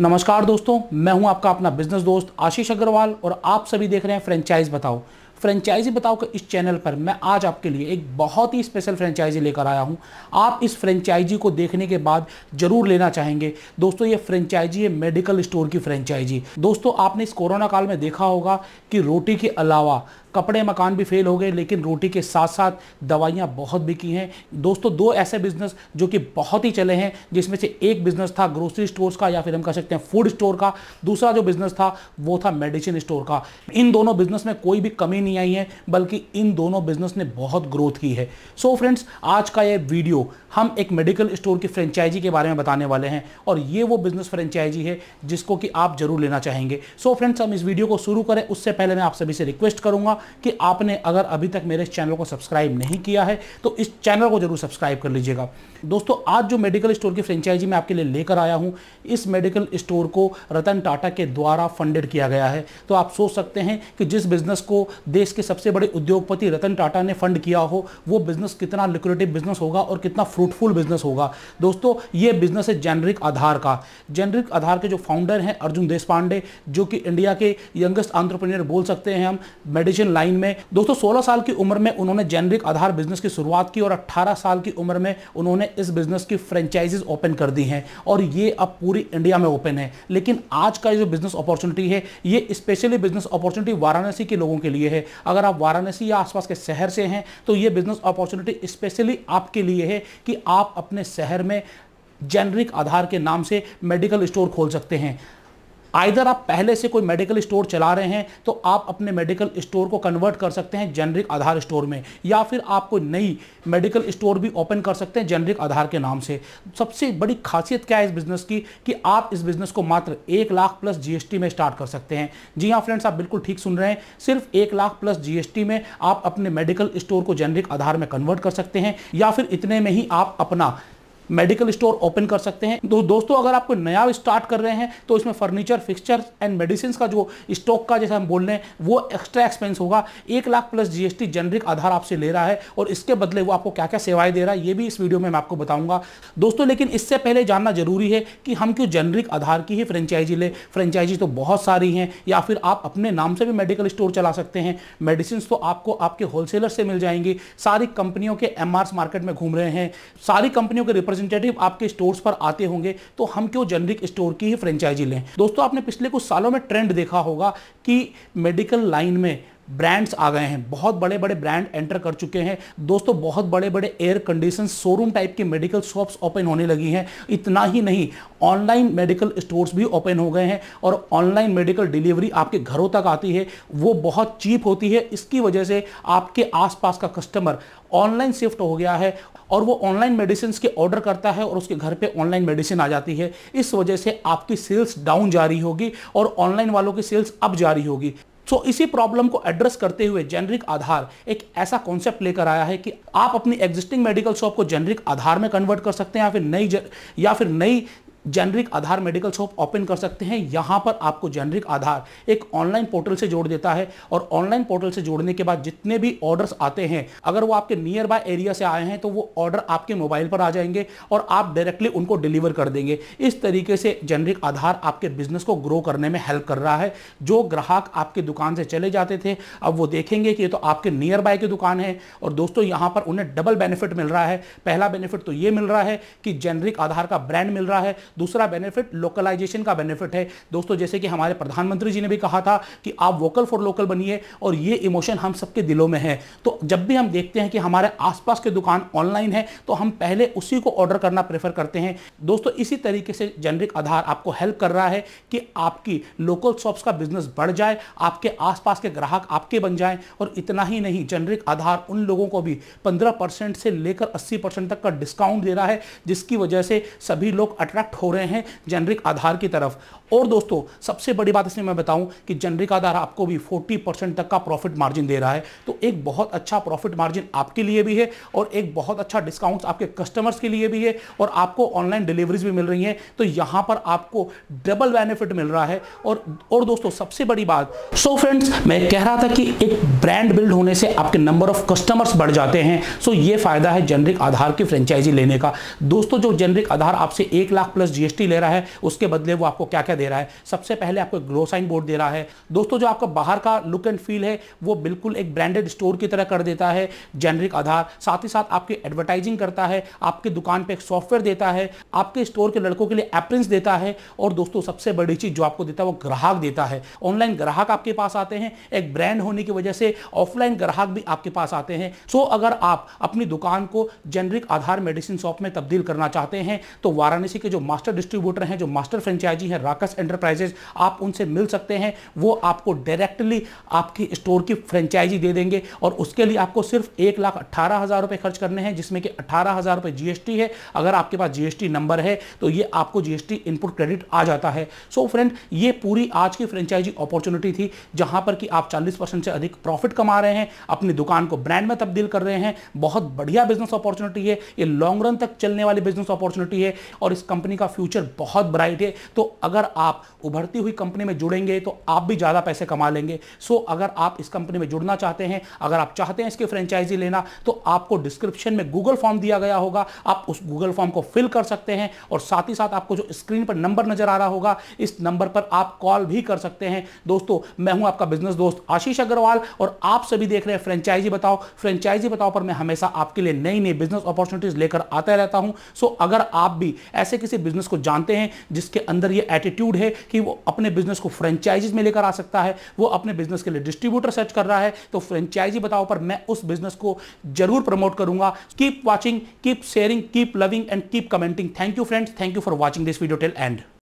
नमस्कार दोस्तों मैं हूं आपका अपना बिजनेस दोस्त आशीष अग्रवाल और आप सभी देख रहे हैं फ्रेंचाइज बताओ फ्रेंचाइजी बताओ के इस चैनल पर मैं आज आपके लिए एक बहुत ही स्पेशल फ्रेंचाइजी लेकर आया हूं आप इस फ्रेंचाइजी को देखने के बाद जरूर लेना चाहेंगे दोस्तों ये फ्रेंचाइजी है मेडिकल स्टोर की फ्रेंचाइजी दोस्तों आपने इस कोरोना काल में देखा होगा कि रोटी के अलावा कपड़े मकान भी फेल हो गए लेकिन रोटी के साथ साथ दवाइयाँ बहुत बिकी हैं दोस्तों दो ऐसे बिजनेस जो कि बहुत ही चले हैं जिसमें से एक बिजनेस था ग्रोसरी स्टोर्स का या फिर हम कह सकते हैं फूड स्टोर का दूसरा जो बिजनेस था वो था मेडिसिन स्टोर का इन दोनों बिजनेस में कोई भी कमी नहीं आई है बल्कि इन दोनों बिजनेस ने बहुत ग्रोथ की है सो so फ्रेंड्स आज का ये वीडियो हम एक मेडिकल स्टोर की फ्रेंचाइजी के बारे में बताने वाले हैं और ये वो बिजनेस फ्रेंचाइजी है जिसको कि आप जरूर लेना चाहेंगे सो so फ्रेंड्स हम इस वीडियो को शुरू करें उससे पहले मैं आप सभी से रिक्वेस्ट करूंगा कि आपने अगर अभी तक मेरे इस चैनल को सब्सक्राइब नहीं किया है तो इस चैनल को जरूर सब्सक्राइब कर लीजिएगा दोस्तों आज जो मेडिकल स्टोर की फ्रेंचाइजी मैं आपके लिए लेकर आया हूँ इस मेडिकल स्टोर को रतन टाटा के द्वारा फंडेड किया गया है तो आप सोच सकते हैं कि जिस बिजनेस को देश के सबसे बड़े उद्योगपति रतन टाटा ने फंड किया हो वो बिजनेस कितना लिक्विडेटिव बिजनेस होगा और कितना फ्रूटफुल बिजनेस होगा दोस्तों ये बिजनेस है जेनरिक आधार का जेनरिक आधार के जो फाउंडर हैं अर्जुन देश जो कि इंडिया के यंगेस्ट आंट्रप्रनियर बोल सकते हैं हम मेडिसिन लाइन में दोस्तों 16 साल की उम्र में उन्होंने जेनरिक आधार बिजनेस की शुरुआत की और 18 साल की उम्र में उन्होंने इस बिजनेस की फ्रेंचाइजीज ओपन कर दी हैं और ये अब पूरी इंडिया में ओपन है लेकिन आज का जो बिजनेस अपॉर्चुनिटी है ये स्पेशली बिजनेस अपॉर्चुनिटी वाराणसी के लोगों के लिए है अगर आप वाराणसी या आसपास के शहर से हैं तो ये बिजनेस अपॉर्चुनिटी स्पेशली आपके लिए है कि आप अपने शहर में जेनरिक आधार के नाम से मेडिकल स्टोर खोल सकते हैं आइधर आप पहले से कोई मेडिकल स्टोर चला रहे हैं तो आप अपने मेडिकल स्टोर को कन्वर्ट कर सकते हैं जेनरिक आधार स्टोर में या फिर आप कोई नई मेडिकल स्टोर भी ओपन कर सकते हैं जेनरिक आधार के नाम से सबसे बड़ी खासियत क्या है इस बिज़नेस की कि आप इस बिज़नेस को मात्र एक लाख प्लस जीएसटी में स्टार्ट कर सकते हैं जी हाँ फ्रेंड्स आप बिल्कुल ठीक सुन रहे हैं सिर्फ एक लाख प्लस जीएसटी में आप अपने मेडिकल स्टोर को जेनरिक आधार में कन्वर्ट कर सकते हैं या फिर इतने में ही आप अपना मेडिकल स्टोर ओपन कर सकते हैं तो दोस्तों अगर कोई नया स्टार्ट कर रहे हैं तो इसमें फर्नीचर फिक्सचर एंड मेडिसिन का जो स्टॉक का जैसे हम बोल रहे हैं वो एक्स्ट्रा एक्सपेंस होगा एक lakh plus GST generic Aadhaar आपसे ले रहा है और इसके बदले वो आपको क्या क्या सेवाएं दे रहा है ये भी इस वीडियो में मैं आपको बताऊंगा दोस्तों लेकिन इससे पहले जानना जरूरी है कि हम क्यों जेनरिक आधार की ही फ्रेंचाइजी ले फ्रेंचाइजी तो बहुत सारी हैं या फिर आप अपने नाम से भी मेडिकल स्टोर चला सकते हैं मेडिसिन तो आपको आपके होलसेलर से मिल जाएंगी सारी कंपनियों के एम मार्केट में घूम रहे हैं सारी कंपनियों के रिप्रेजेंट रिप्रेजेंटेटिव आपके स्टोर्स पर आते होंगे तो हम क्यों जेनरिक स्टोर की ही फ्रेंचाइजी लें दोस्तों आपने पिछले कुछ सालों में ट्रेंड देखा होगा कि मेडिकल लाइन में ब्रांड्स आ गए हैं बहुत बड़े बड़े ब्रांड एंटर कर चुके हैं दोस्तों बहुत बड़े बड़े एयर कंडीशन शोरूम टाइप की मेडिकल शॉप्स ओपन होने लगी हैं इतना ही नहीं ऑनलाइन मेडिकल स्टोर्स भी ओपन हो गए हैं और ऑनलाइन मेडिकल डिलीवरी आपके घरों तक आती है वो बहुत चीप होती है इसकी वजह से आपके आसपास का कस्टमर ऑनलाइन शिफ्ट हो गया है और वो ऑनलाइन मेडिसिन के ऑर्डर करता है और उसके घर पे ऑनलाइन मेडिसिन आ जाती है इस वजह से आपकी सेल्स डाउन जारी होगी और ऑनलाइन वालों की सेल्स अप जारी होगी सो so, इसी प्रॉब्लम को एड्रेस करते हुए जेनरिक आधार एक ऐसा कॉन्सेप्ट लेकर आया है कि आप अपनी एग्जिस्टिंग मेडिकल शॉप को जेनरिक आधार में कन्वर्ट कर सकते हैं या फिर नई या फिर नई generic Aadhaar medical shop open कर सकते हैं यहाँ पर आपको जेनरिक आधार एक ऑनलाइन पोर्टल से जोड़ देता है और ऑनलाइन पोर्टल से जोड़ने के बाद जितने भी ऑर्डर्स आते हैं अगर वो आपके नियर बाय एरिया से आए हैं तो वो ऑर्डर आपके मोबाइल पर आ जाएंगे और आप डायरेक्टली उनको डिलीवर कर देंगे इस तरीके से जेनरिक आधार आपके बिजनेस को ग्रो करने में हेल्प कर रहा है जो ग्राहक आपकी दुकान से चले जाते थे अब वो देखेंगे कि ये तो आपके नियर बाय की दुकान है और दोस्तों यहाँ पर उन्हें डबल बेनिफिट मिल रहा है पहला बेनिफिट तो ये मिल रहा है कि जेनरिक आधार का ब्रांड मिल रहा है दूसरा बेनिफिट लोकलाइजेशन का बेनिफिट है दोस्तों जैसे कि हमारे प्रधानमंत्री जी ने भी कहा था कि आप वोकल फॉर लोकल बनिए और ये इमोशन हम सबके दिलों में है तो जब भी हम देखते हैं कि हमारे आसपास के दुकान ऑनलाइन है तो हम पहले उसी को ऑर्डर करना प्रेफर करते हैं दोस्तों इसी तरीके से जेनरिक आधार आपको हेल्प कर रहा है कि आपकी लोकल शॉप्स का बिजनेस बढ़ जाए आपके आसपास के ग्राहक आपके बन जाएं और इतना ही नहीं जेनरिक आधार उन लोगों को भी 15 परसेंट से लेकर 80 परसेंट तक का डिस्काउंट दे रहा है जिसकी वजह से सभी लोग अट्रैक्ट हो रहे हैं जेनरिक आधार की तरफ और दोस्तों सबसे बड़ी बात इसमें मैं बताऊं कि जेनरिक आधार आपको भी 40 परसेंट तक का प्रॉफिट मार्जिन दे रहा है तो एक बहुत अच्छा प्रॉफिट मार्जिन आपके लिए भी है और एक बहुत अच्छा डिस्काउंट आपके कस्टमर्स के लिए भी है और आपको ऑनलाइन डिलीवरीज भी मिल रही हैं तो यहाँ पर आपको डबल बेनिफिट मिल रहा है और और दोस्तों सबसे बड़ी बात सो so फ्रेंड्स मैं कह रहा था कि एक ब्रांड बिल्ड होने से आपके नंबर ऑफ कस्टमर्स बढ़ जाते हैं सो so ये फायदा है जेनरिक आधार की फ्रेंचाइजी लेने का दोस्तों जो जेनरिक आधार आपसे एक लाख प्लस जीएसटी ले रहा है उसके बदले वो आपको क्या क्या दे रहा है सबसे पहले आपको ग्लो साइन बोर्ड दे रहा है दोस्तों जो आपका बाहर का लुक एंड फील है वो बिल्कुल एक ब्रांडेड स्टोर की तरह कर देता है जेनरिक आधार साथ ही साथ आपकी एडवर्टाइजिंग करता है आपकी दुकान पर एक सॉफ्टवेयर देता है आपके स्टोर के लड़कों के लिए एप्रिंस देता है और दोस्तों सबसे बड़ी चीज़ जो आपको देता है वो ग्राहक देता है ऑनलाइन ग्राहक आपके पास आते हैं एक ब्रांड होने की वजह से ऑफलाइन ग्राहक भी आपके पास आते हैं सो अगर आप अपनी दुकान को जेनरिक आधार मेडिसिन शॉप में तब्दील करना चाहते हैं तो वाराणसी के जो मास्टर मास्टर डिस्ट्रीब्यूटर हैं जो मास्टर फ्रेंचाइजी हैं राकस एंटरप्राइजेज आप उनसे मिल सकते हैं वो आपको डायरेक्टली आपकी स्टोर की फ्रेंचाइजी दे देंगे और उसके लिए आपको सिर्फ एक लाख अट्ठारह हज़ार रुपये खर्च करने हैं जिसमें कि अट्ठारह हज़ार रुपये जीएसटी है अगर आपके पास जीएसटी नंबर है तो ये आपको जीएसटी इनपुट क्रेडिट आ जाता है सो so फ्रेंड ये पूरी आज की फ्रेंचाइजी अपॉर्चुनिटी थी जहाँ पर कि आप चालीस परसेंट से अधिक प्रॉफिट कमा रहे हैं अपनी दुकान को ब्रांड में तब्दील कर रहे हैं बहुत बढ़िया बिजनेस अपॉर्चुनिटी है ये लॉन्ग रन तक चलने वाली बिजनेस अपॉर्चुनिटी है और इस कंपनी का फ्यूचर बहुत ब्राइट है तो अगर आप उभरती हुई कंपनी में जुड़ेंगे तो आप भी ज़्यादा पैसे कमा लेंगे सो अगर आप इस कंपनी में जुड़ना चाहते हैं अगर आप चाहते हैं इसकी फ्रेंचाइजी लेना तो आपको डिस्क्रिप्शन में गूगल फॉर्म दिया गया होगा आप उस गूगल फॉर्म को फिल कर सकते हैं और साथ ही साथ आपको जो स्क्रीन पर नंबर नज़र आ रहा होगा इस नंबर पर आप कॉल भी कर सकते हैं दोस्तों मैं हूं आपका बिजनेस दोस्त आशीष अग्रवाल और आप सभी देख रहे हैं फ्रेंचाइजी बताओ फ्रेंचाइजी बताओ पर मैं हमेशा आपके लिए नई नई बिजनेस अपॉर्चुनिटीज लेकर आता रहता हूं सो अगर आप भी ऐसे किसी बिजनेस बिजनेस को जानते हैं जिसके अंदर ये एटीट्यूड है कि वो अपने बिजनेस को फ्रेंचाइजीज में लेकर आ सकता है वो अपने बिजनेस के लिए डिस्ट्रीब्यूटर सर्च कर रहा है तो फ्रेंचाइजी बताओ पर मैं उस बिजनेस को जरूर प्रमोट करूंगा keep watching keep sharing keep loving and keep commenting thank you friends thank you for watching this video till and